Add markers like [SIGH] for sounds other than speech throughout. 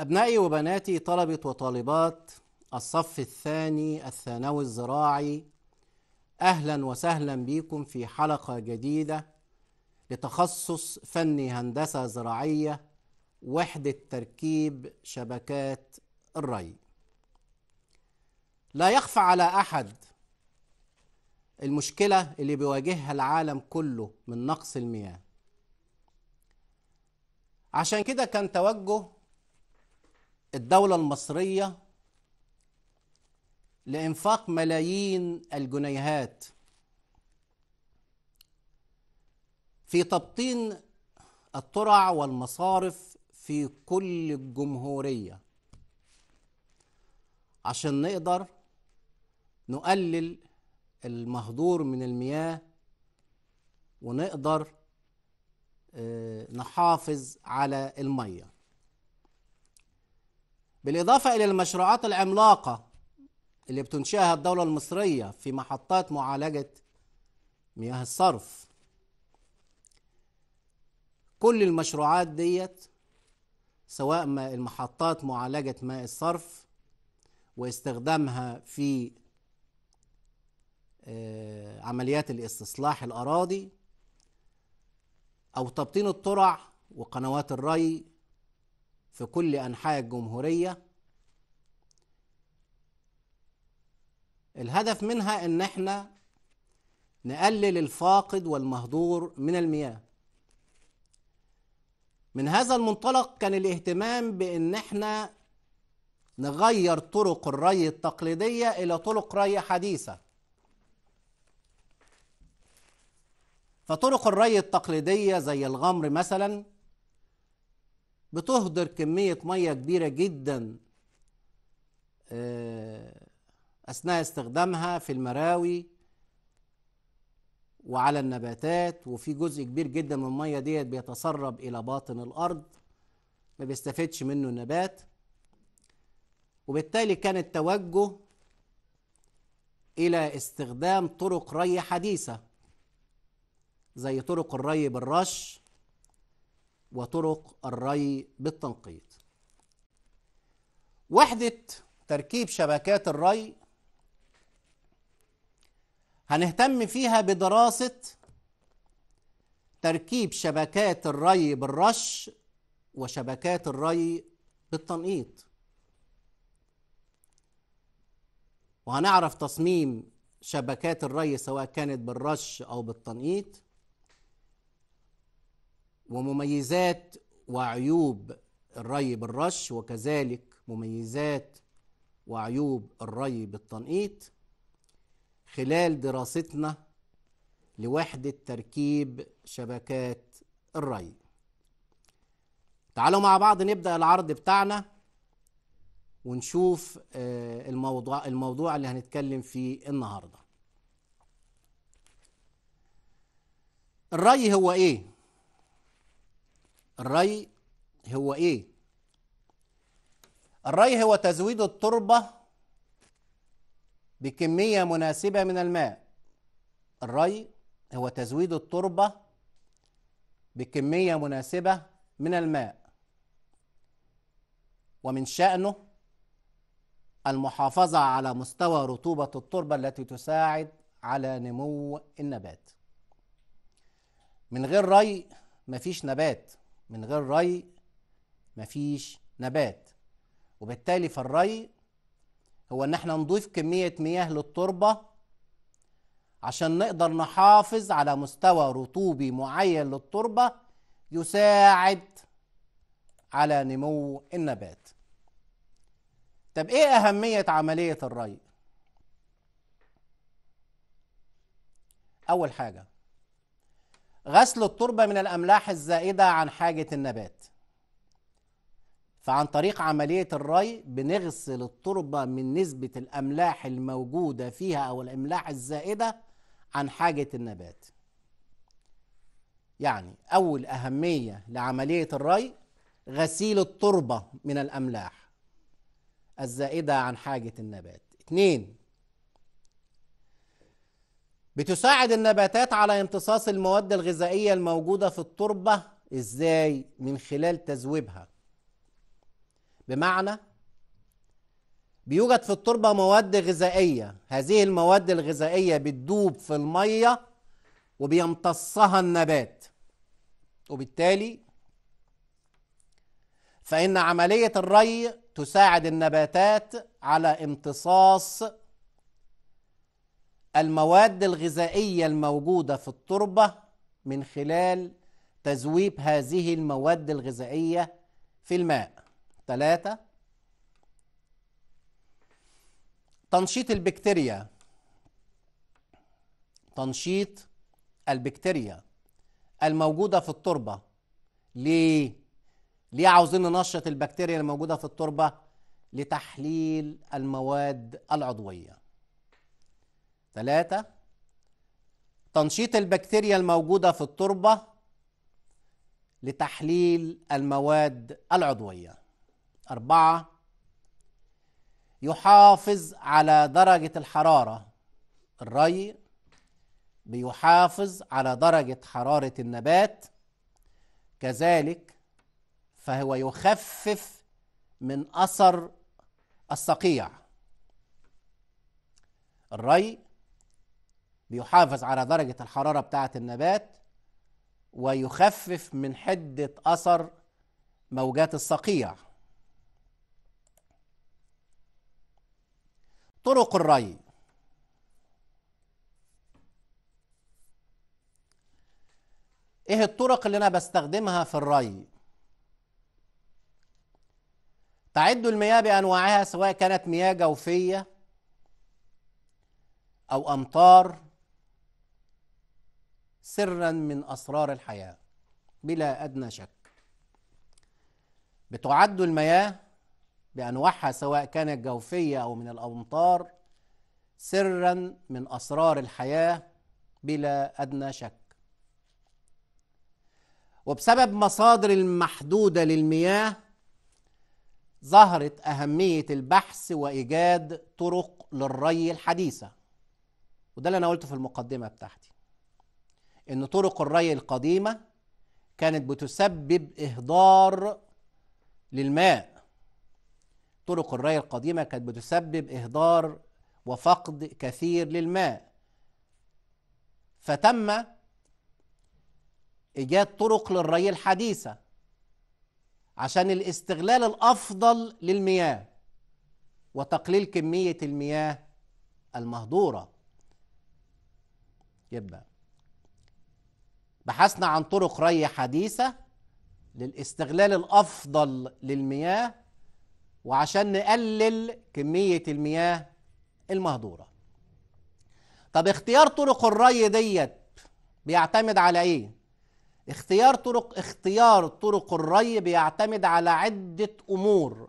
أبنائي وبناتي طلبة وطالبات الصف الثاني الثانوي الزراعي أهلا وسهلا بكم في حلقة جديدة لتخصص فني هندسة زراعية وحدة تركيب شبكات الري لا يخفى على أحد المشكلة اللي بيواجهها العالم كله من نقص المياه عشان كده كان توجه الدولة المصرية لإنفاق ملايين الجنيهات في تبطين الترع والمصارف في كل الجمهورية عشان نقدر نقلل المهدور من المياه ونقدر آه، نحافظ على الميه بالإضافة إلى المشروعات العملاقة اللي بتنشئها الدولة المصرية في محطات معالجة مياه الصرف كل المشروعات ديت سواء ما المحطات معالجة ماء الصرف واستخدامها في آه، عمليات الاستصلاح الأراضي أو تبطين الترع وقنوات الري في كل أنحاء الجمهورية الهدف منها إن احنا نقلل الفاقد والمهدور من المياه من هذا المنطلق كان الاهتمام بإن احنا نغير طرق الري التقليدية إلى طرق ري حديثة فطرق الري التقليدية زي الغمر مثلا بتهدر كمية مية كبيرة جدا آه، أثناء استخدامها في المراوي وعلى النباتات وفي جزء كبير جدا من المية ديت بيتسرب إلى باطن الأرض ما بيستفدش منه النبات وبالتالي كان التوجه إلى استخدام طرق ري حديثة زي طرق الري بالرش وطرق الري بالتنقيط وحدة تركيب شبكات الري هنهتم فيها بدراسة تركيب شبكات الري بالرش وشبكات الري بالتنقيط وهنعرف تصميم شبكات الري سواء كانت بالرش أو بالتنقيط ومميزات وعيوب الري بالرش وكذلك مميزات وعيوب الري بالتنقيط خلال دراستنا لوحدة تركيب شبكات الري تعالوا مع بعض نبدأ العرض بتاعنا ونشوف آه، الموضوع الموضوع اللي هنتكلم فيه النهارده الري هو ايه الري هو ايه الري هو تزويد التربه بكميه مناسبه من الماء الري هو تزويد التربه بكميه مناسبه من الماء ومن شأنه المحافظة على مستوى رطوبة التربة التي تساعد على نمو النبات من غير ري مفيش نبات من غير ري مفيش نبات وبالتالي فالري هو ان احنا نضيف كمية مياه للتربة عشان نقدر نحافظ على مستوى رطوبي معين للتربة يساعد على نمو النبات طب ايه اهمية عملية الري اول حاجة غسل التربة من الأملاح الزائدة عن حاجة النبات فعن طريق عملية الري بنغسل التربة من نسبة الأملاح الموجودة فيها أو الأملاح الزائدة عن حاجة النبات يعني أول أهمية لعملية الري غسيل التربة من الأملاح الزائدة عن حاجة النبات اتنين بتساعد النباتات على امتصاص المواد الغذائية الموجودة في التربة ازاي؟ من خلال تذويبها بمعنى بيوجد في التربة مواد غذائية هذه المواد الغذائية بتدوب في المية وبيمتصها النبات وبالتالي فإن عملية الري تساعد النباتات على امتصاص المواد الغذائيه الموجوده في التربه من خلال تذويب هذه المواد الغذائيه في الماء ثلاثه تنشيط البكتيريا تنشيط البكتيريا الموجوده في التربه ليه ليه عاوزين ننشط البكتيريا الموجوده في التربه لتحليل المواد العضويه ثلاثة تنشيط البكتيريا الموجودة في التربة لتحليل المواد العضوية أربعة يحافظ على درجة الحرارة الري بيحافظ على درجة حرارة النبات كذلك فهو يخفف من أثر الصقيع الري بيحافظ على درجة الحرارة بتاعة النبات ويخفف من حدة أثر موجات الصقيع طرق الري ايه الطرق اللي انا بستخدمها في الري تعد المياه بانواعها سواء كانت مياه جوفيه او امطار سرا من اسرار الحياه بلا ادنى شك بتعد المياه بانواعها سواء كانت جوفيه او من الامطار سرا من اسرار الحياه بلا ادنى شك وبسبب مصادر المحدوده للمياه ظهرت اهميه البحث وايجاد طرق للري الحديثه وده اللي انا قلته في المقدمه بتاعتي ان طرق الري القديمه كانت بتسبب اهدار للماء طرق الري القديمه كانت بتسبب اهدار وفقد كثير للماء فتم ايجاد طرق للري الحديثه عشان الاستغلال الافضل للمياه وتقليل كميه المياه المهدوره يبقى بحثنا عن طرق ري حديثة للاستغلال الأفضل للمياه وعشان نقلل كمية المياه المهدورة طب اختيار طرق الري ديت بيعتمد على ايه اختيار طرق اختيار طرق الري بيعتمد على عدة امور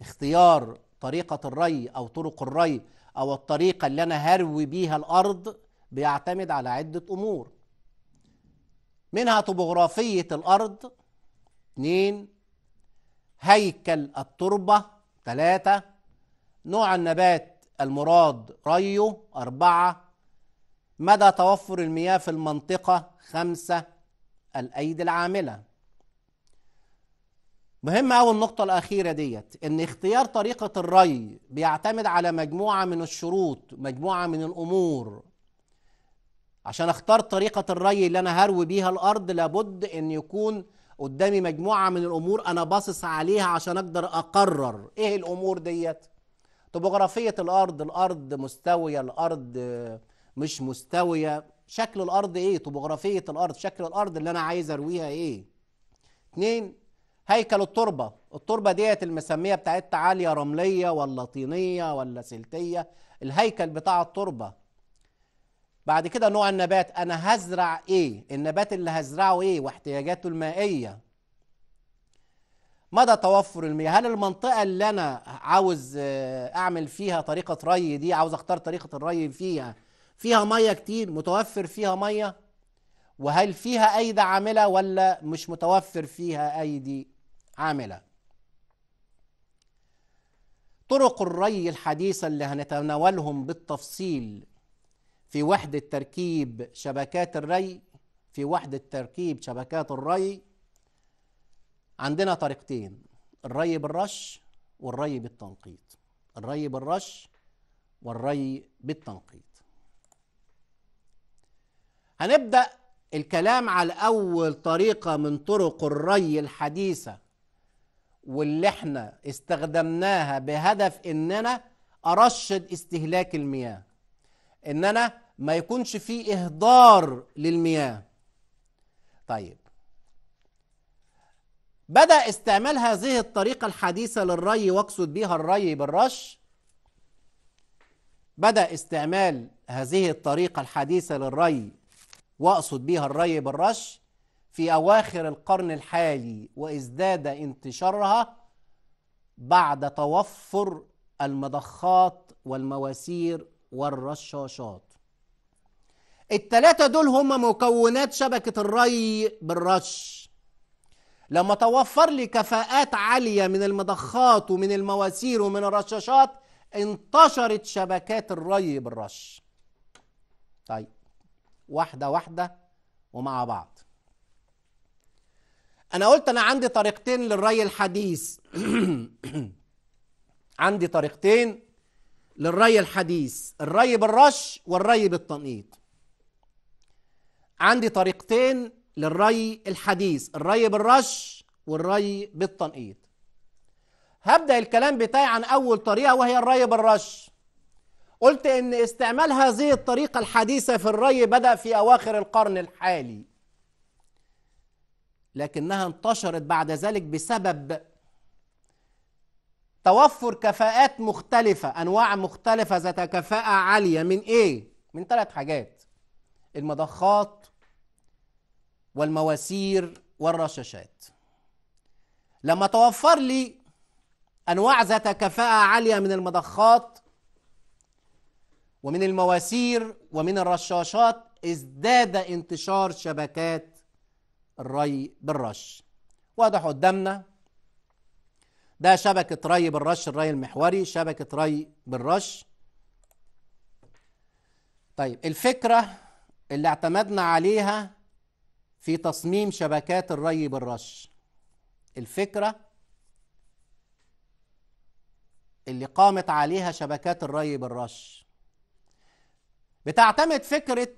اختيار طريقة الري او طرق الري او الطريقة اللي انا هروي بيها الارض بيعتمد على عدة امور منها طبوغرافية الأرض اتنين هيكل التربة ثلاثة نوع النبات المراد ريه أربعة مدى توفر المياه في المنطقة خمسة الأيدي العاملة مهم أوي النقطة الأخيرة ديت إن اختيار طريقة الري بيعتمد على مجموعة من الشروط مجموعة من الأمور عشان اختار طريقه الري اللي انا هروي بيها الارض لابد ان يكون قدامي مجموعه من الامور انا باصص عليها عشان اقدر اقرر ايه الامور ديت طبوغرافيه الارض الارض مستويه الارض مش مستويه شكل الارض ايه طبوغرافيه الارض شكل الارض اللي انا عايز ارويها ايه اتنين هيكل التربه التربه ديت المسميه بتاعتها عاليه رمليه ولا طينيه ولا سلتيه الهيكل بتاع التربه بعد كده نوع النبات انا هزرع ايه النبات اللي هزرعه ايه واحتياجاته المائيه مدى توفر المياه هل المنطقه اللي انا عاوز آه، اعمل فيها طريقه ري دي عاوز اختار طريقه الري فيها فيها ميه كتير متوفر فيها ميه وهل فيها ايدي عامله ولا مش متوفر فيها ايدي عامله طرق الري الحديثه اللي هنتناولهم بالتفصيل في وحدة تركيب شبكات الري في وحدة تركيب شبكات الري عندنا طريقتين الري بالرش والري بالتنقيط الري بالرش والري بالتنقيط هنبدأ الكلام على أول طريقة من طرق الري الحديثة واللي احنا استخدمناها بهدف اننا ارشد استهلاك المياه ان انا ما يكونش في اهدار للمياه طيب بدأ استعمال هذه الطريقة الحديثة للري واقصد بها الري بالرش بدأ استعمال هذه الطريقة الحديثة للري واقصد بها الري بالرش في أواخر القرن الحالي وازداد انتشارها بعد توفر المضخات والمواسير والرشاشات التلاتة دول هم مكونات شبكة الري بالرش لما توفر لي كفاءات عالية من المضخات ومن المواسير ومن الرشاشات انتشرت شبكات الري بالرش طيب واحدة واحدة ومع بعض أنا قلت أنا عندي طريقتين للري الحديث [CLEARS THROAT] عندي طريقتين للري الحديث الري بالرش والري بالتنقيط عندي طريقتين للري الحديث الري بالرش والري بالتنقيط هبدأ الكلام بتاعي عن أول طريقة وهي الري بالرش قلت إن استعمال هذه الطريقة الحديثة في الري بدأ في أواخر القرن الحالي لكنها انتشرت بعد ذلك بسبب توفر كفاءات مختلفة أنواع مختلفة ذات كفاءة عالية من إيه؟ من ثلاث حاجات المضخات والمواسير والرشاشات لما توفر لي أنواع ذات كفاءة عالية من المضخات ومن المواسير ومن الرشاشات ازداد انتشار شبكات الري بالرش واضح قدامنا ده شبكة ري بالرش الري المحوري شبكة ري بالرش طيب الفكرة اللي اعتمدنا عليها في تصميم شبكات الري بالرش الفكرة اللي قامت عليها شبكات الري بالرش بتعتمد فكرة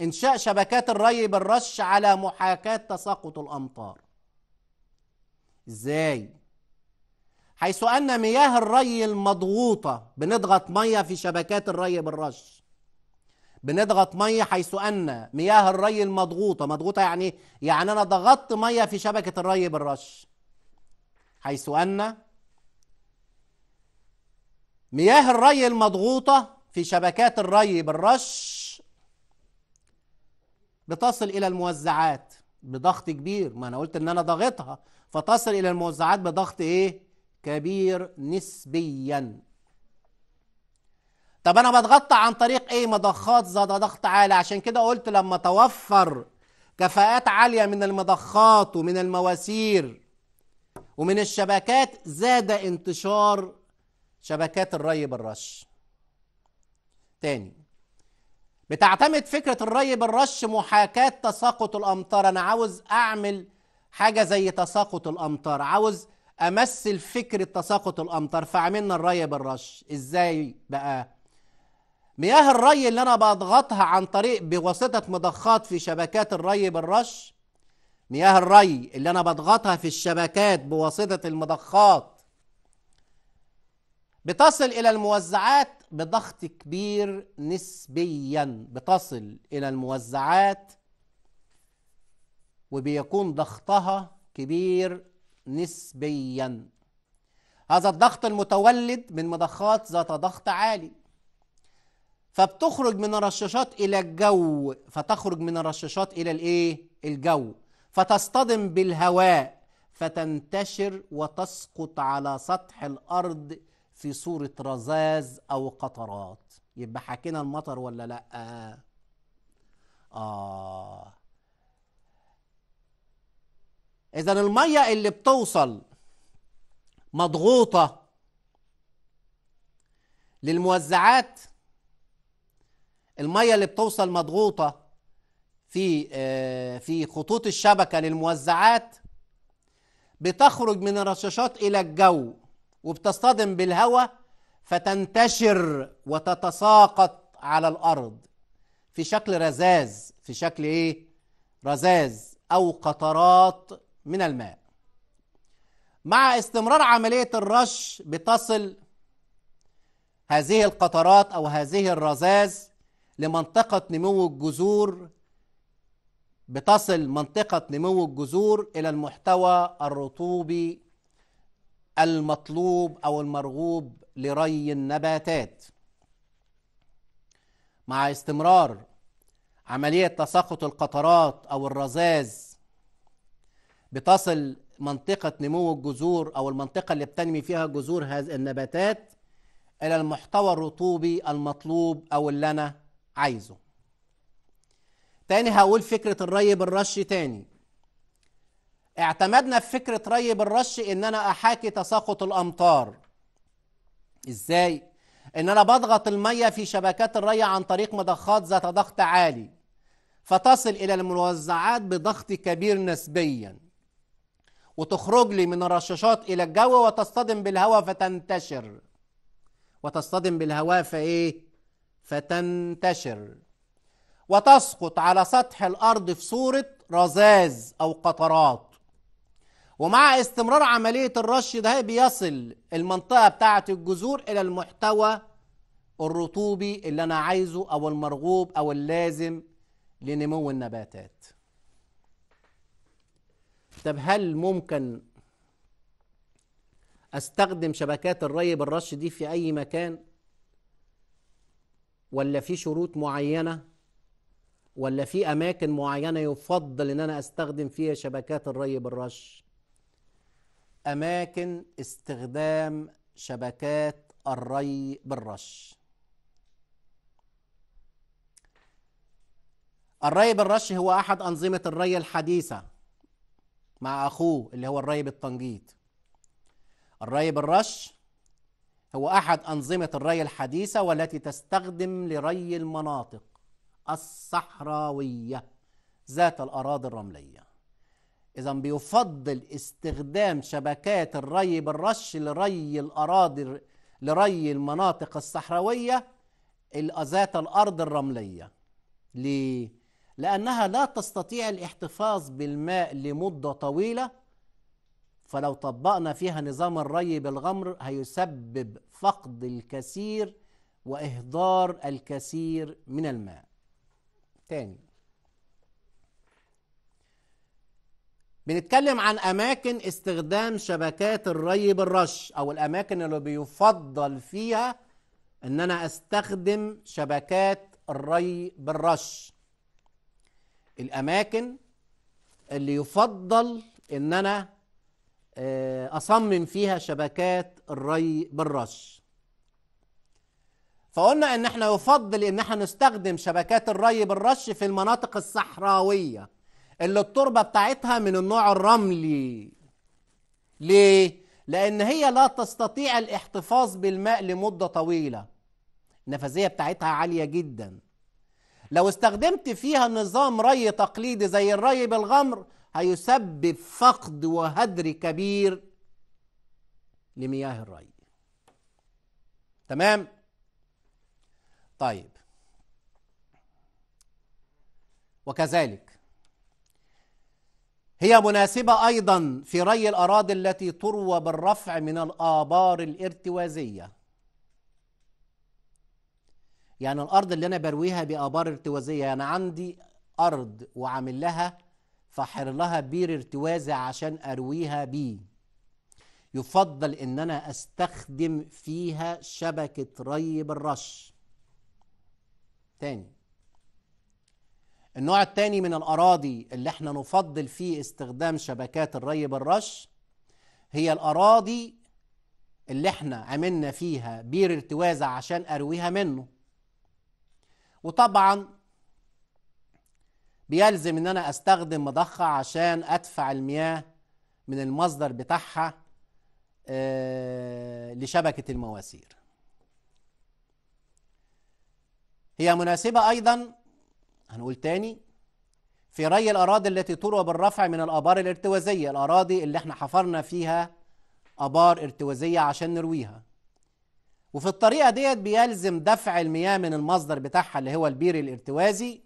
إنشاء شبكات الري بالرش على محاكاة تساقط الأمطار إزاي؟ حيث أن مياه الري المضغوطة بنضغط مية في شبكات الري بالرش بنضغط مية حيث أن مياه الري المضغوطة مضغوطة يعني يعني أنا ضغطت مية في شبكة الري بالرش حيث أن مياه الري المضغوطة في شبكات الري بالرش بتصل إلى الموزعات بضغط كبير ما أنا قلت إن أنا ضاغطها فتصل إلى الموزعات بضغط إيه؟ كبير نسبيا طب انا بتغطى عن طريق ايه مضخات ذات ضغط عالي عشان كده قلت لما توفر كفاءات عاليه من المضخات ومن المواسير ومن الشبكات زاد انتشار شبكات الري بالرش تاني بتعتمد فكرة الري بالرش محاكاة تساقط الأمطار أنا عاوز أعمل حاجة زي تساقط الأمطار عاوز امثل فكره تساقط الامطار فعملنا الري بالرش ازاي بقى مياه الري اللي انا بضغطها عن طريق بواسطه مضخات في شبكات الري بالرش مياه الري اللي انا بضغطها في الشبكات بواسطه المضخات بتصل الى الموزعات بضغط كبير نسبيا بتصل الى الموزعات وبيكون ضغطها كبير نسبيا هذا الضغط المتولد من مضخات ذات ضغط عالي فبتخرج من الرشاشات الى الجو فتخرج من الرشاشات الى الايه الجو فتصطدم بالهواء فتنتشر وتسقط على سطح الارض في صوره رذاذ او قطرات يبقى حكينا المطر ولا لا آه اذا الميه اللي بتوصل مضغوطه للموزعات الميه اللي بتوصل مضغوطه في آه، في خطوط الشبكه للموزعات بتخرج من الرشاشات الى الجو وبتصطدم بالهواء فتنتشر وتتساقط على الارض في شكل رذاذ في شكل ايه رذاذ او قطرات من الماء مع استمرار عملية الرش بتصل هذه القطرات أو هذه الرذاذ لمنطقة نمو الجذور بتصل منطقة نمو الجذور إلى المحتوى الرطوبي المطلوب أو المرغوب لري النباتات مع استمرار عملية تساقط القطرات أو الرذاذ بتصل منطقة نمو الجذور أو المنطقة اللي بتنمي فيها جذور هذه النباتات إلى المحتوى الرطوبي المطلوب أو اللي أنا عايزه تاني هقول فكرة الري بالرش تاني اعتمدنا في فكرة ري بالرش إن أنا أحاكي تساقط الأمطار إزاي؟ إن أنا بضغط المية في شبكات الري عن طريق مضخات ذات ضغط عالي فتصل إلى الموزعات بضغط كبير نسبياً وتخرج لي من الرشاشات الى الجو وتصطدم بالهواء فتنتشر وتصطدم بالهواء فايه فتنتشر وتسقط على سطح الارض في صوره رذاذ او قطرات ومع استمرار عمليه الرش ده بيصل المنطقه بتاعه الجذور الى المحتوى الرطوبي اللي انا عايزه او المرغوب او اللازم لنمو النباتات طب هل ممكن استخدم شبكات الري بالرش دي في اي مكان ولا في شروط معينه ولا في اماكن معينه يفضل ان انا استخدم فيها شبكات الري بالرش اماكن استخدام شبكات الري بالرش الري بالرش هو احد انظمه الري الحديثه مع أخوه اللي هو الريب الطنجيت الريب الرش هو أحد أنظمة الري الحديثة والتي تستخدم لري المناطق الصحراوية ذات الأراضي الرملية إذا بيفضل استخدام شبكات الري بالرش لري الأراضي لري المناطق الصحراوية ذات الأرض الرملية ليه؟ لأنها لا تستطيع الاحتفاظ بالماء لمدة طويلة فلو طبقنا فيها نظام الري بالغمر هيسبب فقد الكثير وإهدار الكثير من الماء تاني بنتكلم عن أماكن استخدام شبكات الري بالرش أو الأماكن اللي بيفضل فيها إن أنا أستخدم شبكات الري بالرش الأماكن اللي يفضل إن أنا آه، أصمم فيها شبكات الري بالرش فقلنا إن احنا يفضل إن احنا نستخدم شبكات الري بالرش في المناطق الصحراوية اللي التربة بتاعتها من النوع الرملي ليه؟ لأن هي لا تستطيع الاحتفاظ بالماء لمدة طويلة النفاذية بتاعتها عالية جداً لو استخدمت فيها نظام ري تقليدي زي الري بالغمر هيسبب فقد وهدر كبير لمياه الري تمام طيب وكذلك هي مناسبة أيضا في ري الأراضي التي تروى بالرفع من الآبار الارتوازية يعني الارض اللي انا برويها بابار ارتوازيه يعني عندي ارض وعامل لها فحر لها بير ارتوازي عشان ارويها بيه يفضل ان انا استخدم فيها شبكه ري بالرش تاني النوع التاني من الاراضي اللي احنا نفضل فيه استخدام شبكات الري بالرش هي الاراضي اللي احنا عملنا فيها بير ارتوازي عشان ارويها منه وطبعا بيلزم ان انا استخدم مضخه عشان ادفع المياه من المصدر بتاعها آه، لشبكه المواسير هي مناسبه ايضا هنقول تاني في ري الاراضي التي تروى بالرفع من الابار الارتوازيه الاراضي اللي احنا حفرنا فيها ابار ارتوازيه عشان نرويها وفي الطريقة ديت بيلزم دفع المياه من المصدر بتاعها اللي هو البير الارتوازي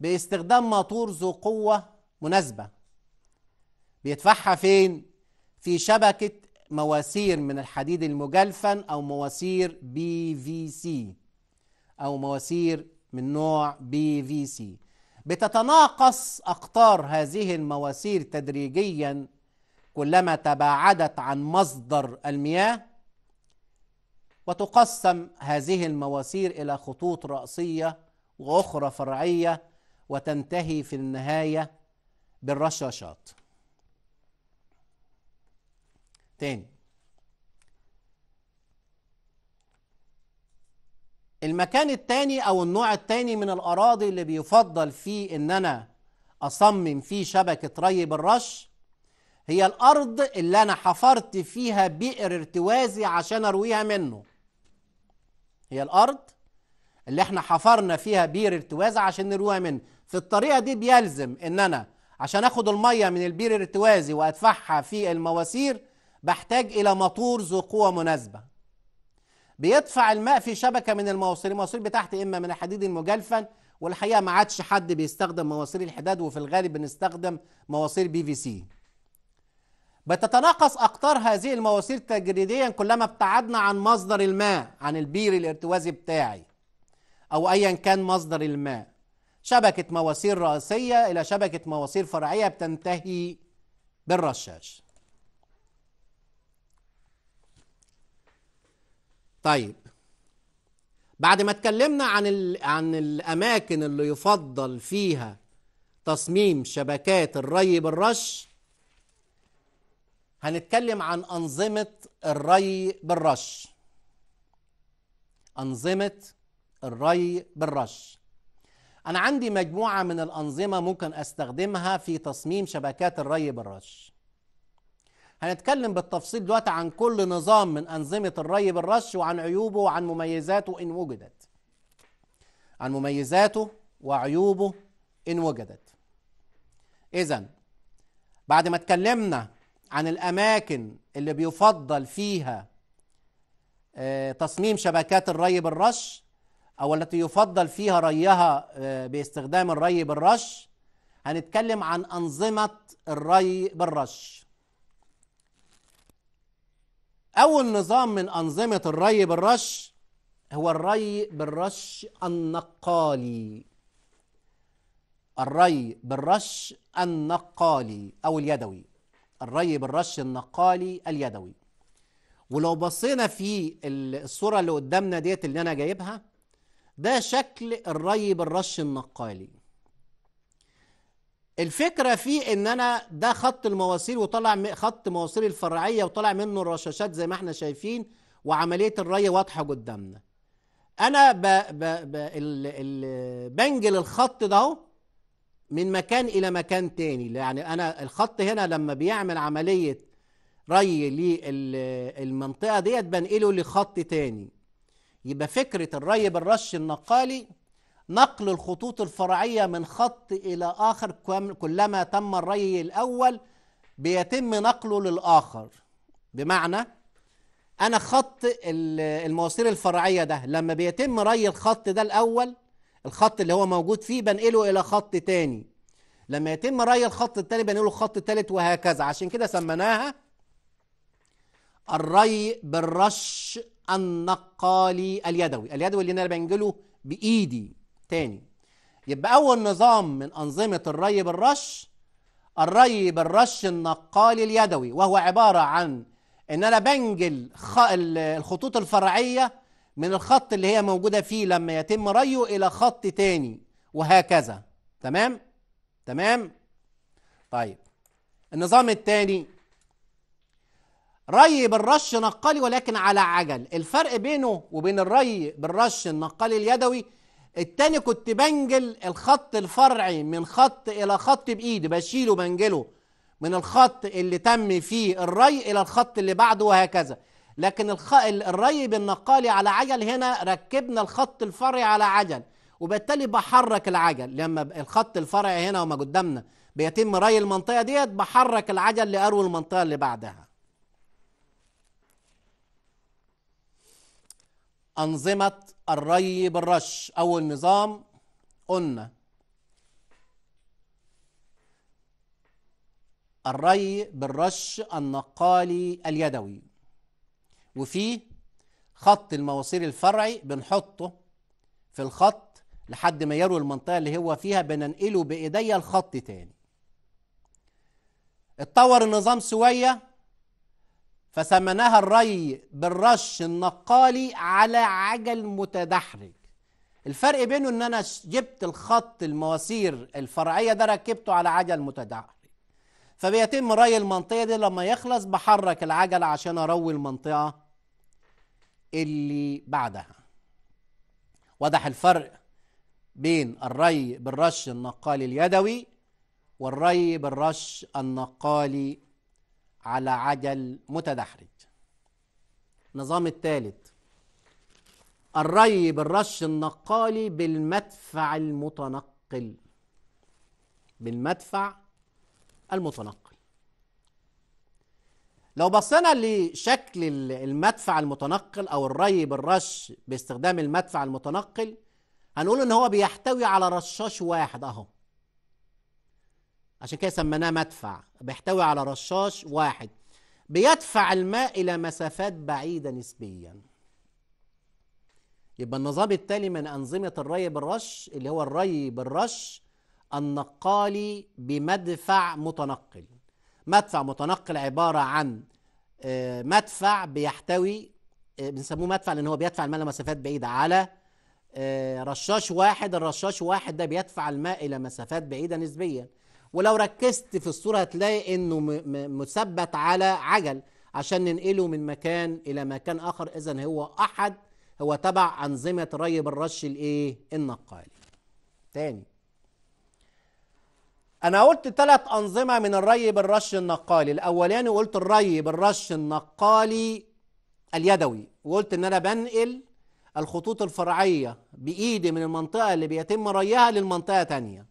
باستخدام ماتور ذو قوة مناسبة بيدفعها فين؟ في شبكة مواسير من الحديد المجلفن أو مواسير بي في سي أو مواسير من نوع بي في سي بتتناقص أقطار هذه المواسير تدريجيا كلما تباعدت عن مصدر المياه وتقسم هذه المواسير إلى خطوط رأسية وأخرى فرعية وتنتهي في النهاية بالرشاشات تاني المكان التاني أو النوع التاني من الأراضي اللي بيفضل فيه إن أنا أصمم فيه شبكة ري بالرش هي الأرض اللي أنا حفرت فيها بئر ارتوازي عشان أرويها منه هي الأرض اللي احنا حفرنا فيها بير ارتواز عشان نروها منه في الطريقة دي بيلزم ان انا عشان اخد المية من البير الارتوازي وادفعها في المواسير بحتاج الى مطور ذو قوة مناسبة بيدفع الماء في شبكة من المواسير المواسير بتاعتي اما من الحديد المجلفن والحقيقة ما عادش حد بيستخدم مواسير الحداد وفي الغالب بنستخدم مواسير بي في سي بتتناقص أقطار هذه المواسير تجريديا كلما ابتعدنا عن مصدر الماء عن البير الارتوازي بتاعي أو أيا كان مصدر الماء شبكة مواسير رئيسية إلى شبكة مواسير فرعية بتنتهي بالرشاش طيب بعد ما اتكلمنا عن عن الأماكن اللي يفضل فيها تصميم شبكات الري بالرش هنتكلم عن أنظمة الري بالرش أنظمة الري بالرش أنا عندي مجموعة من الأنظمة ممكن أستخدمها في تصميم شبكات الري بالرش هنتكلم بالتفصيل دلوقتي عن كل نظام من أنظمة الري بالرش وعن عيوبه وعن مميزاته إن وجدت عن مميزاته وعيوبه إن وجدت إذا بعد ما اتكلمنا عن الاماكن اللي بيفضل فيها آه، تصميم شبكات الري بالرش او التي يفضل فيها ريها آه، باستخدام الري بالرش هنتكلم عن انظمه الري بالرش اول نظام من انظمه الري بالرش هو الري بالرش النقالي الري بالرش النقالي او اليدوي الري بالرش النقالي اليدوي ولو بصينا في الصورة اللي قدامنا ديت اللي أنا جايبها ده شكل الري بالرش النقالي الفكرة فيه إن أنا ده خط المواسير وطلع خط مواسير الفرعية وطلع منه الرشاشات زي ما احنا شايفين وعملية الري واضحة قدامنا أنا بنجل الخط ده من مكان الى مكان تاني يعني انا الخط هنا لما بيعمل عمليه ري للمنطقه ديت بنقله لخط تاني يبقى فكره الري بالرش النقالي نقل الخطوط الفرعيه من خط الى اخر كلما تم الري الاول بيتم نقله للاخر بمعنى انا خط المواسير الفرعيه ده لما بيتم ري الخط ده الاول الخط اللي هو موجود فيه بنقله الى خط تاني لما يتم ري الخط التاني بنقله الخط التالت وهكذا عشان كده سميناها الري بالرش النقالي اليدوي اليدوي اللي انا بنجله بايدي تاني يبقى اول نظام من انظمه الري بالرش الري بالرش النقالي اليدوي وهو عباره عن ان انا بنجل الخطوط الفرعيه من الخط اللي هي موجودة فيه لما يتم ريه إلى خط تاني وهكذا تمام؟ تمام؟ طيب النظام التاني ري بالرش نقلي ولكن على عجل الفرق بينه وبين الري بالرش النقلي اليدوي التاني كنت بنجل الخط الفرعي من خط إلى خط بإيدي بشيله بنجله من الخط اللي تم فيه الري إلى الخط اللي بعده وهكذا لكن الخ... الري بالنقالي على عجل هنا ركبنا الخط الفرعي على عجل وبالتالي بحرك العجل لما الخط الفرعي هنا وما قدامنا بيتم ري المنطقه ديت بحرك العجل لاروي المنطقه اللي بعدها انظمه الري بالرش اول نظام قلنا الري بالرش النقالي اليدوي وفي خط المواسير الفرعي بنحطه في الخط لحد ما يروي المنطقة اللي هو فيها بننقله بإيديا الخط تاني اتطور النظام سوية فسمناها الري بالرش النقالي على عجل متدحرج الفرق بينه ان انا جبت الخط المواسير الفرعيه ده ركبته على عجل متدحرج فبيتم ري المنطقه دي لما يخلص بحرك العجله عشان اروي المنطقه اللي بعدها وضح الفرق بين الري بالرش النقالي اليدوي والري بالرش النقالي على عجل متدحرج النظام الثالث الري بالرش النقالي بالمدفع المتنقل بالمدفع المتنقل لو بصينا لشكل المدفع المتنقل او الري بالرش باستخدام المدفع المتنقل هنقول ان هو بيحتوي على رشاش واحد اهو عشان كده سميناه مدفع بيحتوي على رشاش واحد بيدفع الماء الى مسافات بعيده نسبيا يبقى النظام التالي من انظمه الري بالرش اللي هو الري بالرش النقالي بمدفع متنقل مدفع متنقل عبارة عن آه، مدفع بيحتوي آه، بنسموه مدفع لأن هو بيدفع الماء لمسافات بعيدة على آه، رشاش واحد الرشاش واحد ده بيدفع الماء إلى مسافات بعيدة نسبيا ولو ركزت في الصورة هتلاقي إنه مثبت على عجل عشان ننقله من مكان إلى مكان آخر إذا هو أحد هو تبع أنظمة ري بالرش الإيه النقالي تاني انا قلت ثلاث انظمه من الري بالرش النقالي الاولاني قلت الري بالرش النقالي اليدوي وقلت ان انا بنقل الخطوط الفرعيه بايدي من المنطقه اللي بيتم ريها للمنطقه تانية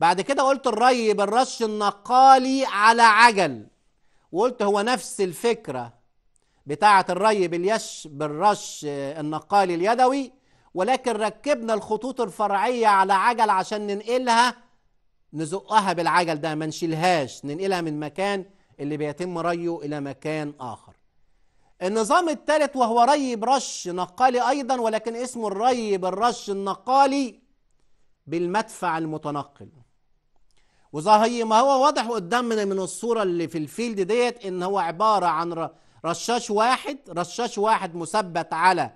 بعد كده قلت الري بالرش النقالي على عجل وقلت هو نفس الفكره بتاعه الري باليش بالرش النقالي اليدوي ولكن ركبنا الخطوط الفرعيه على عجل عشان ننقلها نزقها بالعجل ده ما نشيلهاش ننقلها من مكان اللي بيتم ريه إلى مكان آخر النظام الثالث وهو ري برش نقالي أيضا ولكن اسمه الري بالرش النقالي بالمدفع المتنقل وزي ما هو واضح قدامنا من الصورة اللي في الفيلد ديت إن هو عبارة عن رشاش واحد رشاش واحد مثبت على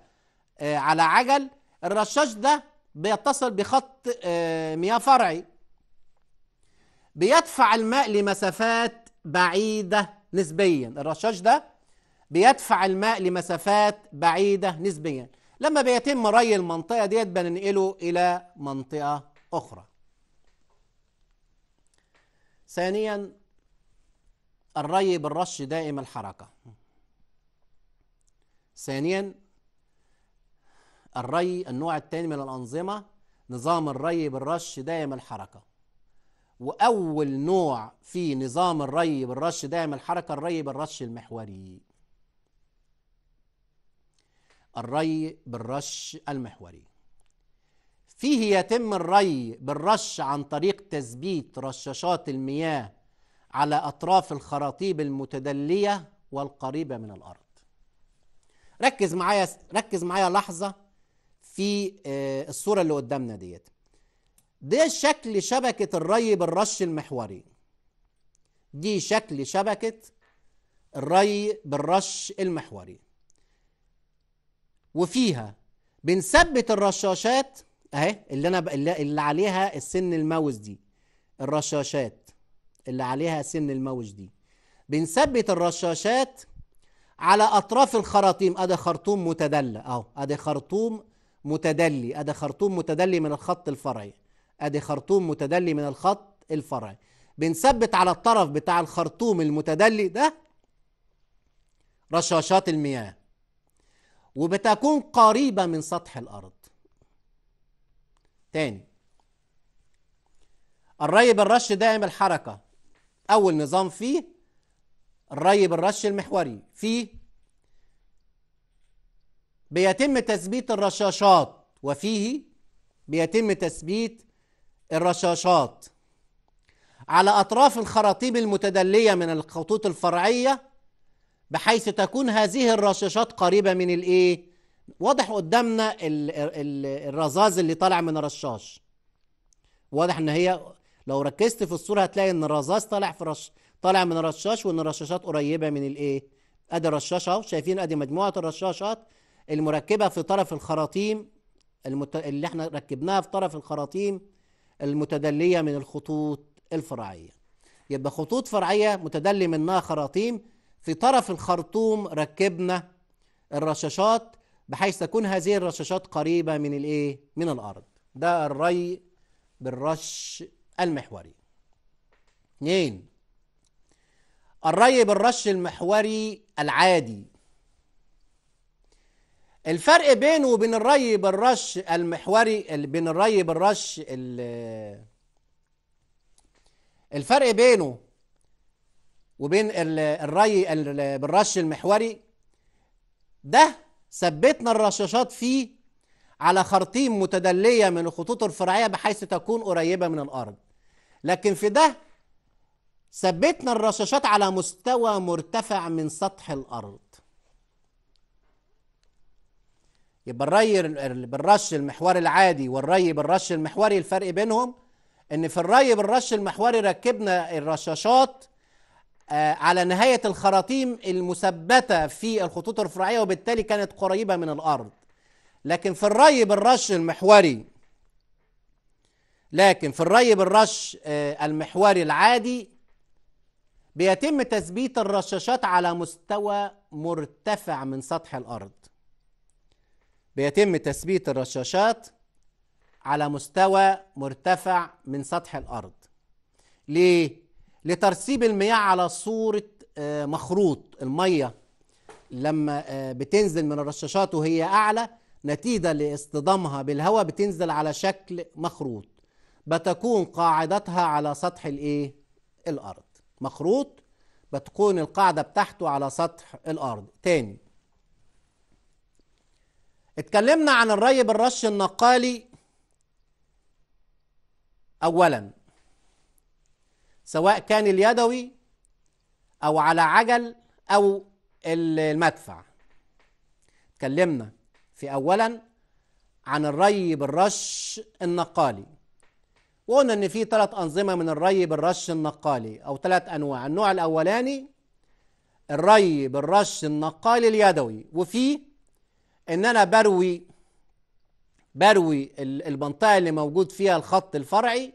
آه على عجل الرشاش ده بيتصل بخط آه مياه فرعي بيدفع الماء لمسافات بعيدة نسبيا الرشاش ده بيدفع الماء لمسافات بعيدة نسبيا لما بيتم ري المنطقة ديت بننقله إلى منطقة أخرى ثانيا الري بالرش دائم الحركة ثانيا الري النوع الثاني من الأنظمة نظام الري بالرش دائم الحركة واول نوع في نظام الري بالرش دائما الحركه الري بالرش المحوري الري بالرش المحوري فيه يتم الري بالرش عن طريق تثبيت رشاشات المياه على اطراف الخراطيب المتدليه والقريبه من الارض ركز معايا ركز معايا لحظه في آه، الصوره اللي قدامنا ديت ده شكل شبكة الري بالرش المحوري دي شكل شبكة الري بالرش المحوري وفيها بنثبت الرشاشات اهي اللي انا ب... اللي عليها السن الموز دي الرشاشات اللي عليها سن الموج دي بنثبت الرشاشات على اطراف الخراطيم ادي خرطوم متدلى اهو ادي خرطوم متدلي ادي خرطوم متدلي من الخط الفرعي ادي خرطوم متدلي من الخط الفرعي بنثبت على الطرف بتاع الخرطوم المتدلي ده رشاشات المياه وبتكون قريبة من سطح الأرض تاني الري بالرش دائم الحركة أول نظام فيه الري بالرش المحوري فيه بيتم تثبيت الرشاشات وفيه بيتم تثبيت الرشاشات على أطراف الخراطيم المتدلية من الخطوط الفرعية بحيث تكون هذه الرشاشات قريبة من الإيه؟ واضح قدامنا ال الرذاذ اللي طالع من الرشاش واضح ان هي لو ركزت في الصورة هتلاقي ان الرذاذ طالع في رش طالع من الرشاش وان الرشاشات قريبة من الايه؟ ادي الرشاش اهو شايفين ادي مجموعة الرشاشات المركبة في طرف الخراطيم المت... اللي احنا ركبناها في طرف الخراطيم المتدليه من الخطوط الفرعيه يبقى خطوط فرعيه متدلي منها خراطيم في طرف الخرطوم ركبنا الرشاشات بحيث تكون هذه الرشاشات قريبه من الايه من الارض ده الري بالرش المحوري اثنين الري بالرش المحوري العادي الفرق بينه وبين الري بالرش المحوري بين الري بالرش الفرق بينه وبين الري بالرش المحوري ده ثبتنا الرشاشات فيه على خرطيم متدلية من الخطوط الفرعية بحيث تكون قريبة من الأرض لكن في ده ثبتنا الرشاشات على مستوى مرتفع من سطح الأرض يبقى الري بالرش المحوري العادي والري بالرش المحوري الفرق بينهم ان في الري بالرش المحوري ركبنا الرشاشات آه، على نهاية الخراطيم المثبتة في الخطوط الفرعية وبالتالي كانت قريبة من الأرض لكن في الري بالرش المحوري لكن في الري بالرش آه، المحوري العادي بيتم تثبيت الرشاشات على مستوى مرتفع من سطح الأرض بيتم تثبيت الرشاشات على مستوى مرتفع من سطح الأرض ليه؟ لترسيب المياه على صورة آه، مخروط المية لما آه، بتنزل من الرشاشات وهي أعلى نتيجة لاصطدامها بالهواء بتنزل على شكل مخروط بتكون قاعدتها على سطح الايه؟ الأرض مخروط بتكون القاعدة بتاعته على سطح الأرض تاني اتكلمنا عن الري بالرش النقالي اولا سواء كان اليدوي او على عجل او المدفع اتكلمنا في اولا عن الري بالرش النقالي وقلنا ان في ثلاث انظمه من الري بالرش النقالي او ثلاث انواع النوع الاولاني الري بالرش النقالي اليدوي وفيه ان انا بروي بروي المنطقه اللي موجود فيها الخط الفرعي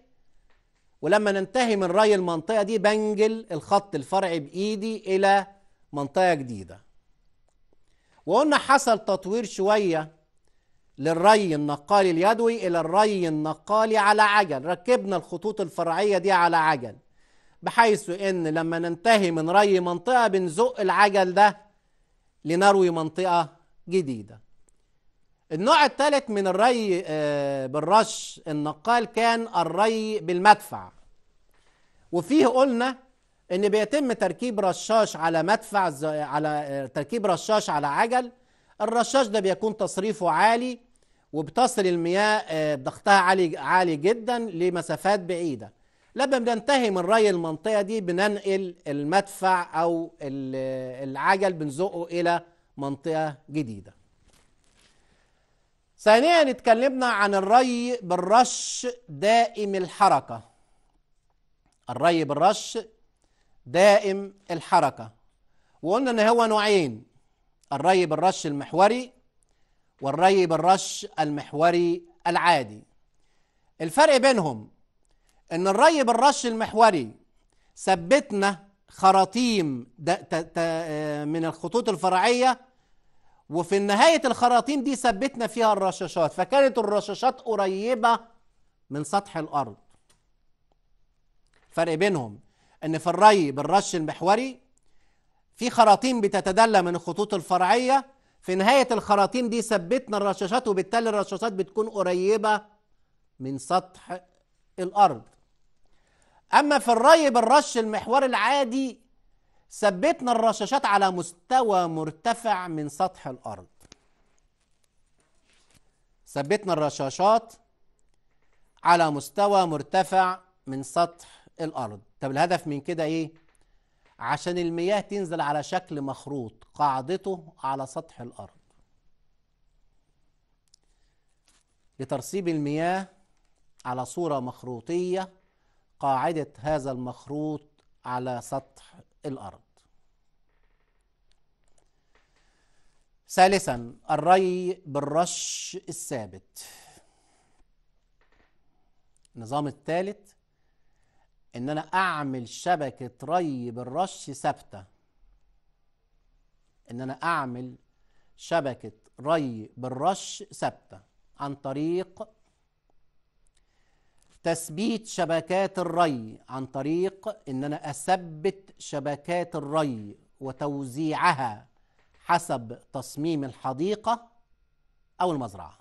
ولما ننتهي من ري المنطقه دي بنجل الخط الفرعي بايدي الى منطقه جديده وقلنا حصل تطوير شويه للري النقالي اليدوي الى الري النقالي على عجل ركبنا الخطوط الفرعيه دي على عجل بحيث ان لما ننتهي من ري منطقه بنزق العجل ده لنروي منطقه جديدة النوع الثالث من الري آه، بالرش النقال كان الري بالمدفع وفيه قلنا ان بيتم تركيب رشاش على مدفع على آه، تركيب رشاش على عجل الرشاش ده بيكون تصريفه عالي وبتصل المياه آه، بضغطها عالي عالي جدا لمسافات بعيده لما بننتهي من ري المنطقه دي بننقل المدفع او العجل بنزقه الى منطقة جديدة ثانيا اتكلمنا عن الري بالرش دائم الحركة الري بالرش دائم الحركة وقلنا ان هو نوعين الري بالرش المحوري والري بالرش المحوري العادي الفرق بينهم ان الري بالرش المحوري ثبتنا خراطيم آه، من الخطوط الفرعية وفي نهاية الخراطيم دي ثبتنا فيها الرشاشات فكانت الرشاشات قريبة من سطح الأرض فرق بينهم ان في الري بالرش المحوري في خراطيم بتتدلى من الخطوط الفرعية في نهاية الخراطيم دي ثبتنا الرشاشات وبالتالي الرشاشات بتكون قريبة من سطح الأرض أما في الري بالرش المحوري العادي ثبتنا الرشاشات على مستوى مرتفع من سطح الأرض ثبتنا الرشاشات على مستوى مرتفع من سطح الأرض طب الهدف من كده إيه؟ عشان المياه تنزل على شكل مخروط قاعدته على سطح الأرض لترسيب المياه على صورة مخروطية قاعدة هذا المخروط على سطح الأرض ثالثا الري بالرش الثابت النظام الثالث ان انا اعمل شبكه ري بالرش ثابته ان انا اعمل شبكه ري بالرش ثابته عن طريق تثبيت شبكات الري عن طريق ان انا اثبت شبكات الري وتوزيعها حسب تصميم الحديقه او المزرعه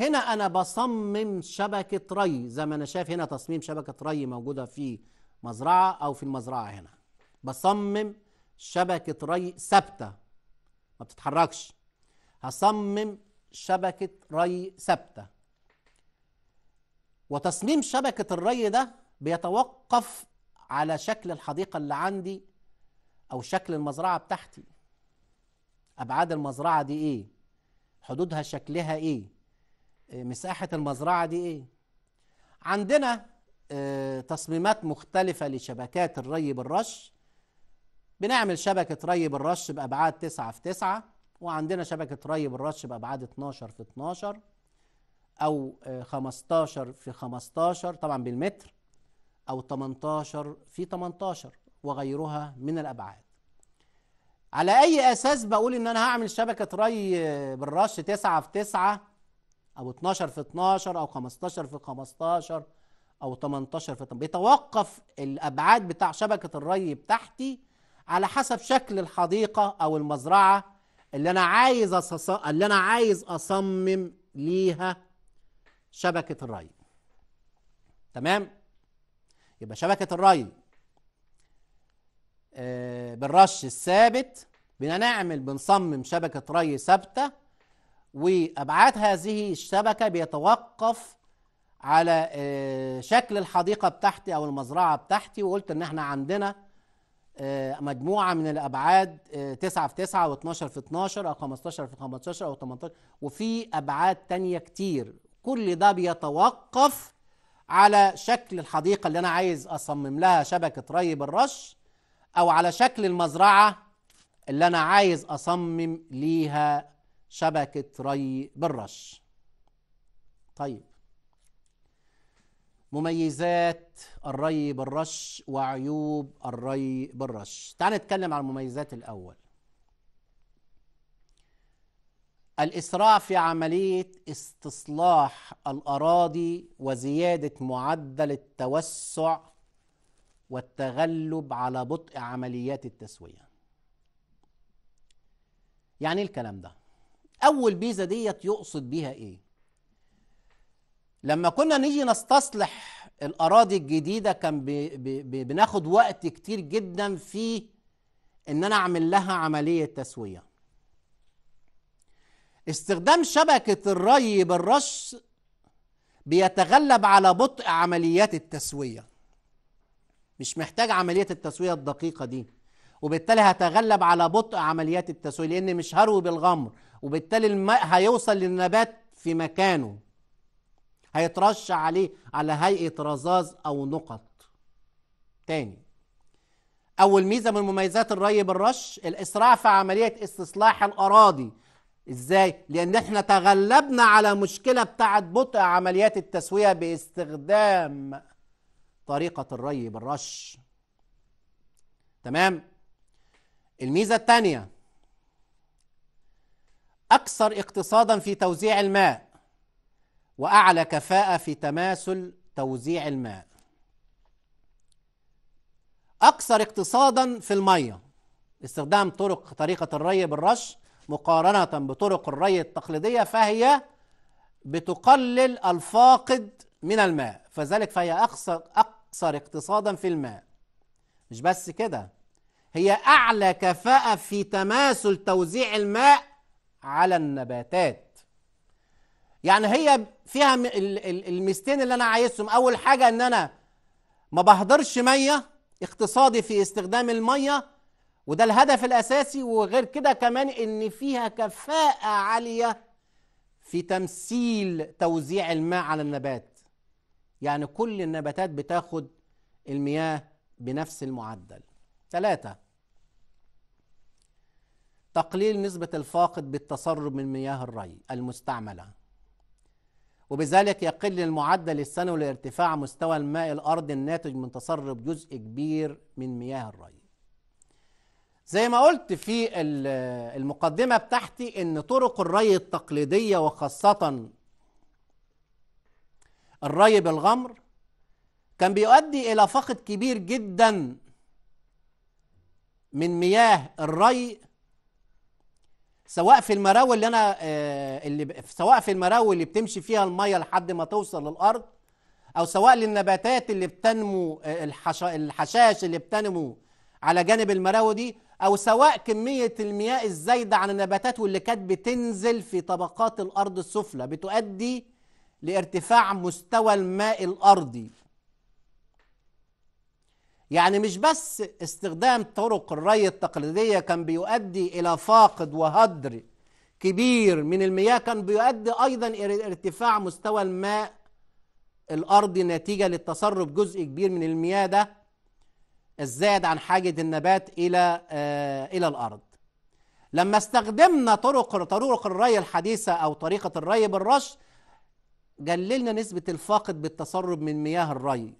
هنا انا بصمم شبكه ري زي ما انا شايف هنا تصميم شبكه ري موجوده في مزرعه او في المزرعه هنا بصمم شبكه ري ثابته ما بتتحركش هصمم شبكه ري ثابته وتصميم شبكة الري ده بيتوقف على شكل الحديقة اللي عندي أو شكل المزرعة بتاعتي أبعاد المزرعة دي إيه حدودها شكلها إيه آه، مساحة المزرعة دي إيه عندنا آه، تصميمات مختلفة لشبكات الري بالرش بنعمل شبكة ري بالرش بأبعاد 9 في 9 وعندنا شبكة ري بالرش بأبعاد 12 في 12 او 15 آه، في 15 طبعا بالمتر او 18 في 18 وغيرها من الابعاد على اي اساس بقول ان انا هعمل شبكه ري آه، بالرش 9 في 9 او 12 في 12 او 15 في 15 او 18 في 18 بيتوقف الابعاد بتاع شبكه الري بتاعتي على حسب شكل الحديقه او المزرعه اللي انا عايز اللي انا عايز اصمم ليها شبكة الري تمام يبقى شبكة الري آه، بالرش الثابت بنعمل بنصمم شبكة ري ثابتة وأبعاد هذه الشبكة بيتوقف على آه، شكل الحديقة بتاعتي أو المزرعة بتاعتي وقلت إن إحنا عندنا آه، مجموعة من الأبعاد 9 في 9 و12 في 12 أو 15 في 15 أو 18 وفي أبعاد تانية كتير كل ده بيتوقف على شكل الحديقة اللي أنا عايز أصمم لها شبكة ري بالرش أو على شكل المزرعة اللي أنا عايز أصمم ليها شبكة ري بالرش طيب مميزات الري بالرش وعيوب الري بالرش تعال نتكلم عن المميزات الأول الإسراع في عملية استصلاح الأراضي وزيادة معدل التوسع والتغلب على بطء عمليات التسوية يعني إيه الكلام ده أول بيزة ديت يقصد بيها إيه لما كنا نيجي نستصلح الأراضي الجديدة كان بي بي بناخد وقت كتير جدا في إن أنا أعمل لها عملية تسوية استخدام شبكة الري بالرش بيتغلب على بطء عمليات التسوية مش محتاج عملية التسوية الدقيقة دي وبالتالي هتغلب على بطء عمليات التسوية لأن مش هروي بالغمر وبالتالي الماء هيوصل للنبات في مكانه هيترش عليه على هيئة رزاز أو نقط تاني أول ميزة من مميزات الري بالرش الإسراع في عملية استصلاح الأراضي ازاي لان احنا تغلبنا على مشكله بتاعه بطء عمليات التسويه باستخدام طريقه الري بالرش تمام الميزه الثانيه اكثر اقتصادا في توزيع الماء واعلى كفاءه في تماثل توزيع الماء اكثر اقتصادا في الميه استخدام طرق طريقه الري بالرش مقارنة بطرق الري التقليدية فهي بتقلل الفاقد من الماء فذلك فهي أقصر, أكثر اقتصادا في الماء مش بس كده هي أعلى كفاءة في تماثل توزيع الماء على النباتات يعني هي فيها الميزتين اللي أنا عايزهم أول حاجة إن أنا ما بهدرش مية اقتصادي في استخدام المية وده الهدف الاساسي وغير كده كمان ان فيها كفاءه عاليه في تمثيل توزيع الماء على النبات يعني كل النباتات بتاخد المياه بنفس المعدل ثلاثة تقليل نسبة الفاقد بالتسرب من مياه الري المستعملة وبذلك يقل المعدل السنوي لارتفاع مستوى الماء الأرضي الناتج من تسرب جزء كبير من مياه الري زي ما قلت في المقدمة بتاعتي إن طرق الري التقليدية وخاصة الري بالغمر كان بيؤدي إلى فقد كبير جدا من مياه الري سواء في المراوي اللي انا آه، اللي سواء في المراوي اللي بتمشي فيها الميه لحد ما توصل للارض او سواء للنباتات اللي بتنمو آه، الحشاش اللي بتنمو على جانب المراوي دي او سواء كميه المياه الزايده عن النباتات واللي كانت بتنزل في طبقات الارض السفلى بتؤدي لارتفاع مستوى الماء الارضي يعني مش بس استخدام طرق الري التقليديه كان بيؤدي الى فاقد وهدر كبير من المياه كان بيؤدي ايضا الى ارتفاع مستوى الماء الارضي نتيجه للتسرب جزء كبير من المياه ده الزائد عن حاجة النبات إلى آه، إلى الأرض لما استخدمنا طرق طرق الري الحديثة أو طريقة الري بالرش قللنا نسبة الفاقد بالتسرب من مياه الري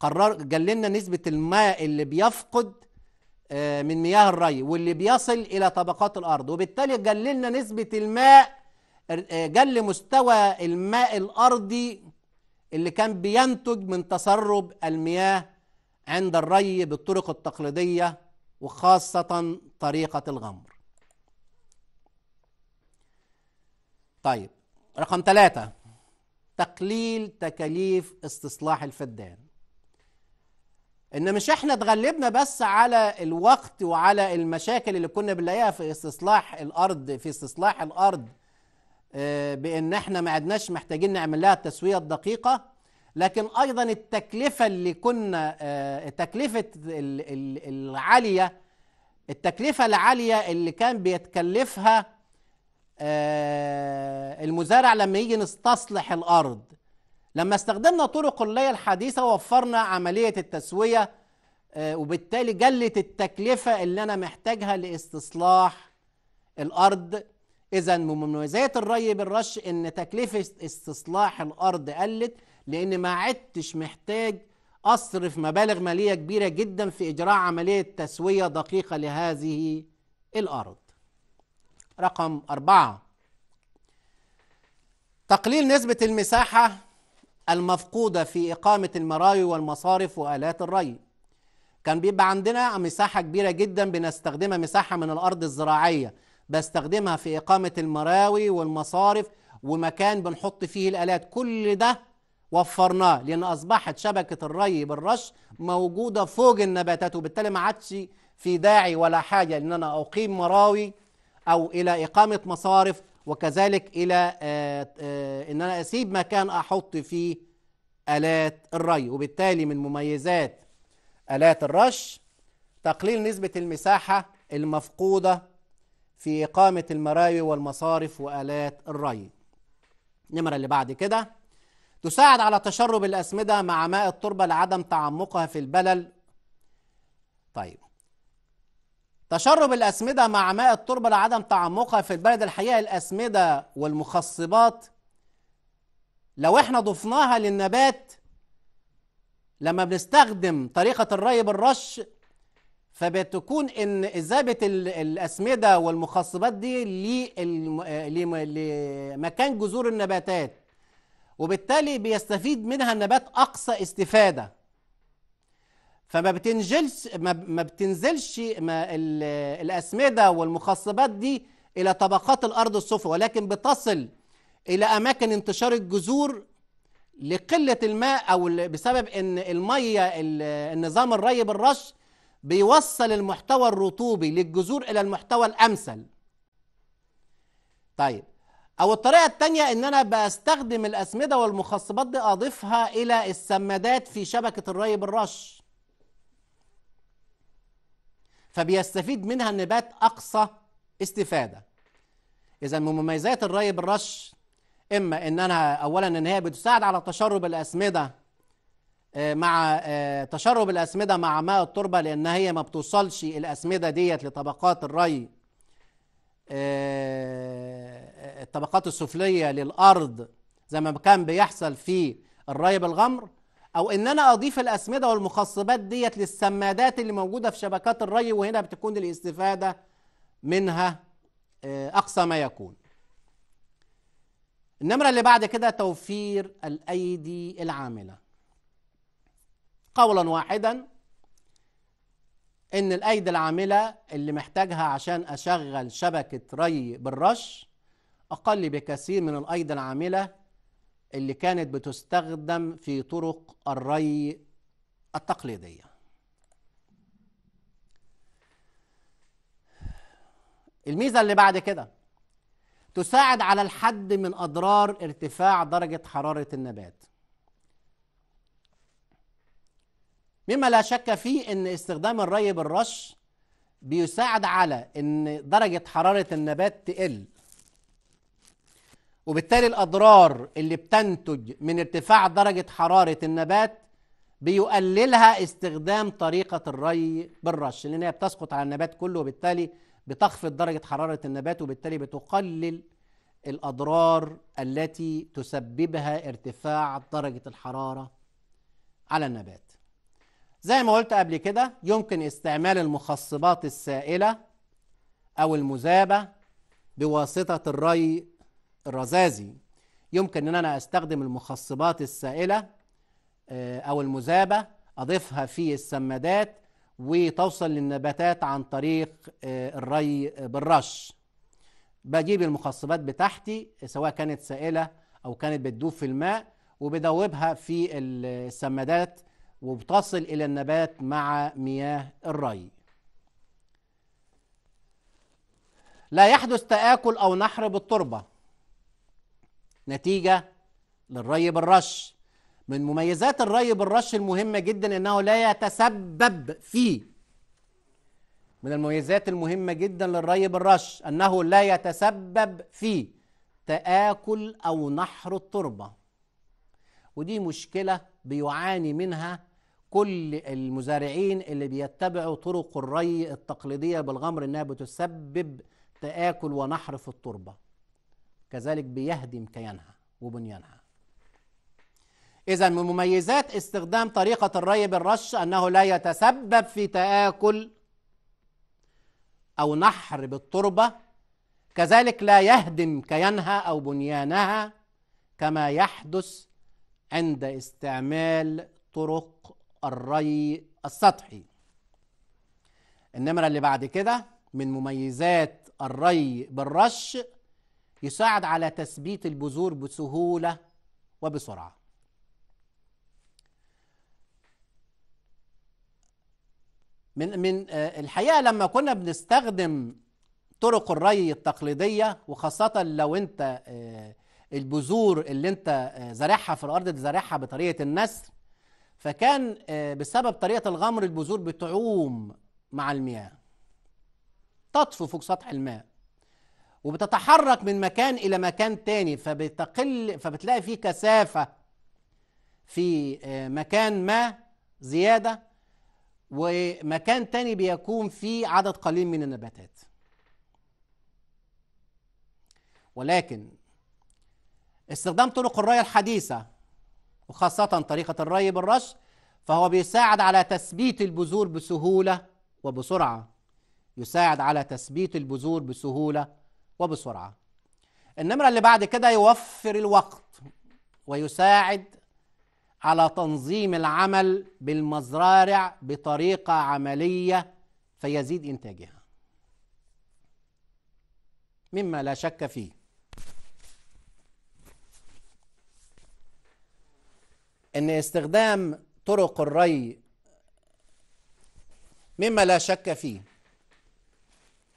قرر جللنا نسبة الماء اللي بيفقد آه، من مياه الري واللي بيصل إلى طبقات الأرض وبالتالي جللنا نسبة الماء جل آه، مستوى الماء الأرضي اللي كان بينتج من تسرب المياه عند الري بالطرق التقليدية وخاصة طريقة الغمر طيب رقم ثلاثة تقليل تكاليف استصلاح الفدان ان مش احنا اتغلبنا بس على الوقت وعلى المشاكل اللي كنا بنلاقيها في استصلاح الارض في استصلاح الارض آه، بان احنا ما عدناش محتاجين نعمل لها التسويه الدقيقه لكن ايضا التكلفه اللي كنا آه، تكلفه العاليه التكلفه العاليه اللي كان بيتكلفها آه، المزارع لما يجي نستصلح الارض لما استخدمنا طرق اللي الحديثه وفرنا عمليه التسويه آه، وبالتالي قلت التكلفه اللي انا محتاجها لاستصلاح الارض اذا من مميزات الري بالرش ان تكلفه استصلاح الارض قلت لان ما عدتش محتاج اصرف مبالغ ماليه كبيره جدا في اجراء عمليه تسويه دقيقه لهذه الارض رقم أربعة تقليل نسبة المساحة المفقودة في إقامة المراي والمصارف وآلات الري كان بيبقى عندنا مساحة كبيرة جدا بنستخدمها مساحة من الأرض الزراعية بستخدمها في إقامة المراوي والمصارف ومكان بنحط فيه الآلات كل ده وفرناه لان اصبحت شبكه الري بالرش موجوده فوق النباتات وبالتالي ما عادش في داعي ولا حاجه ان انا اقيم مراوي او الى اقامه مصارف وكذلك الى آه، آه، ان انا اسيب مكان احط فيه الات الري وبالتالي من مميزات الات الرش تقليل نسبه المساحه المفقوده في اقامه المراوي والمصارف والات الري النمره اللي بعد كده تساعد على تشرب الأسمدة مع ماء التربة لعدم تعمقها في البلل طيب تشرب الأسمدة مع ماء التربة لعدم تعمقها في البلد الحقيقة الأسمدة والمخصبات لو احنا ضفناها للنبات لما بنستخدم طريقة الري بالرش فبتكون ان إذابة الأسمدة والمخصبات دي لمكان جذور النباتات وبالتالي بيستفيد منها النبات اقصى استفاده فما بتنزلش ما بتنزلش ما الاسمده والمخصبات دي الى طبقات الارض السفلى ولكن بتصل الى اماكن انتشار الجذور لقله الماء او بسبب ان الميه النظام الري بالرش بيوصل المحتوى الرطوبي للجذور الى المحتوى الامثل طيب او الطريقه الثانيه ان انا بستخدم الاسمده والمخصبات دي اضيفها الى السمادات في شبكه الري بالرش فبيستفيد منها النبات اقصى استفاده اذا من مميزات الري بالرش اما ان انا اولا ان هي بتساعد على تشرب الاسمده آه، مع آه، تشرب الاسمده مع ماء التربه لان هي ما بتوصلش الاسمده ديت لطبقات الري آه، الطبقات السفليه للارض زي ما كان بيحصل في الري بالغمر او ان انا اضيف الاسمده والمخصبات ديت للسمادات اللي موجوده في شبكات الري وهنا بتكون الاستفاده منها آه، اقصى ما يكون النمره اللي بعد كده توفير الايدي العامله قولا واحدا ان الايدي العامله اللي محتاجها عشان اشغل شبكه ري بالرش أقل بكثير من الأيدي العاملة اللي كانت بتستخدم في طرق الري التقليدية الميزة اللي بعد كده تساعد على الحد من أضرار ارتفاع درجة حرارة النبات مما لا شك فيه ان استخدام الري بالرش بيساعد على ان درجة حرارة النبات تقل وبالتالي الأضرار اللي بتنتج من ارتفاع درجة حرارة النبات بيقللها استخدام طريقة الري بالرش لأن هي بتسقط على النبات كله وبالتالي بتخفض درجة حرارة النبات وبالتالي بتقلل الأضرار التي تسببها ارتفاع درجة الحرارة على النبات زي ما قلت قبل كده يمكن استعمال المخصبات السائلة أو المذابة بواسطة الري الرزازي يمكن ان انا استخدم المخصبات السائله آه، او المذابه اضيفها في السمادات وتوصل للنباتات عن طريق آه، الري بالرش بجيب المخصبات بتاعتي سواء كانت سائله او كانت بتدوب في الماء وبدوبها في السمادات وبتصل الى النبات مع مياه الري لا يحدث تآكل أو نحر بالتربة نتيجه للري بالرش من مميزات الري بالرش المهمه جدا انه لا يتسبب في من المميزات المهمه جدا للري بالرش انه لا يتسبب في تآكل او نحر التربه ودي مشكله بيعاني منها كل المزارعين اللي بيتبعوا طرق الري التقليديه بالغمر انها بتسبب تآكل ونحر في التربه كذلك بيهدم كيانها وبنيانها إذا من مميزات استخدام طريقة الري بالرش أنه لا يتسبب في تآكل أو نحر بالتربة كذلك لا يهدم كيانها أو بنيانها كما يحدث عند استعمال طرق الري السطحي النمرة اللي بعد كده من مميزات الري بالرش يساعد على تثبيت البذور بسهولة وبسرعة من من آه، الحقيقة لما كنا بنستخدم طرق الري التقليدية وخاصة لو أنت آه، البذور اللي أنت آه، زارعها في الأرض زارعها بطريقة النسر فكان بسبب طريقة الغمر البذور بتعوم مع المياه تطفو فوق سطح الماء وبتتحرك من مكان الى مكان تاني فبتقل فبتلاقي في كثافه في آه، مكان ما زياده ومكان تاني بيكون فيه عدد قليل من النباتات ولكن استخدام طرق الري الحديثه وخاصه طريقه الري بالرش فهو بيساعد على تثبيت البذور بسهوله وبسرعه يساعد على تثبيت البذور بسهوله وبسرعة النمرة اللي بعد كده يوفر الوقت ويساعد على تنظيم العمل بالمزارع بطريقة عملية فيزيد إنتاجها مما لا شك فيه ان استخدام طرق الري مما لا شك فيه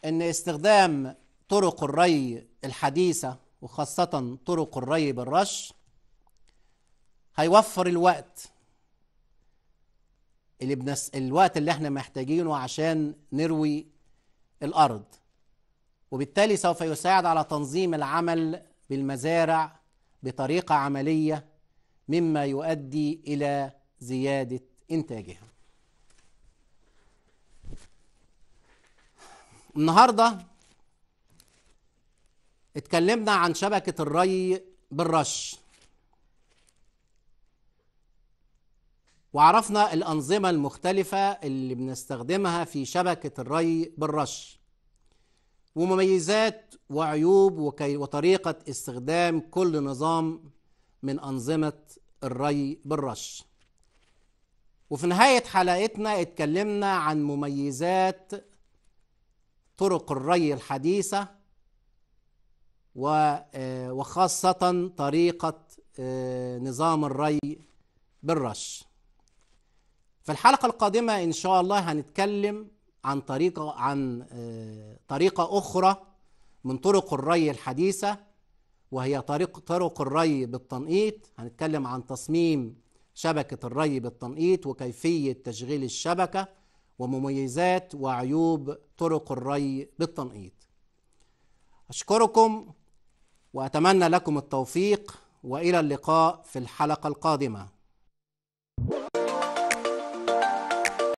ان استخدام طرق الري الحديثة وخاصة طرق الري بالرش هيوفر الوقت اللي بنس... الوقت اللي احنا محتاجينه عشان نروي الأرض وبالتالي سوف يساعد على تنظيم العمل بالمزارع بطريقة عملية مما يؤدي إلى زيادة إنتاجها النهارده اتكلمنا عن شبكة الري بالرش وعرفنا الأنظمة المختلفة اللي بنستخدمها في شبكة الري بالرش ومميزات وعيوب وكي وطريقة استخدام كل نظام من أنظمة الري بالرش وفي نهاية حلقتنا اتكلمنا عن مميزات طرق الري الحديثة آه، وخاصة طريقة آه، نظام الري بالرش في الحلقة القادمة إن شاء الله هنتكلم عن طريقة عن آه، طريقة أخرى من طرق الري الحديثة وهي طريق طرق الري بالتنقيط هنتكلم عن تصميم شبكة الري بالتنقيط وكيفية تشغيل الشبكة ومميزات وعيوب طرق الري بالتنقيط أشكركم واتمنى لكم التوفيق والى اللقاء في الحلقه القادمه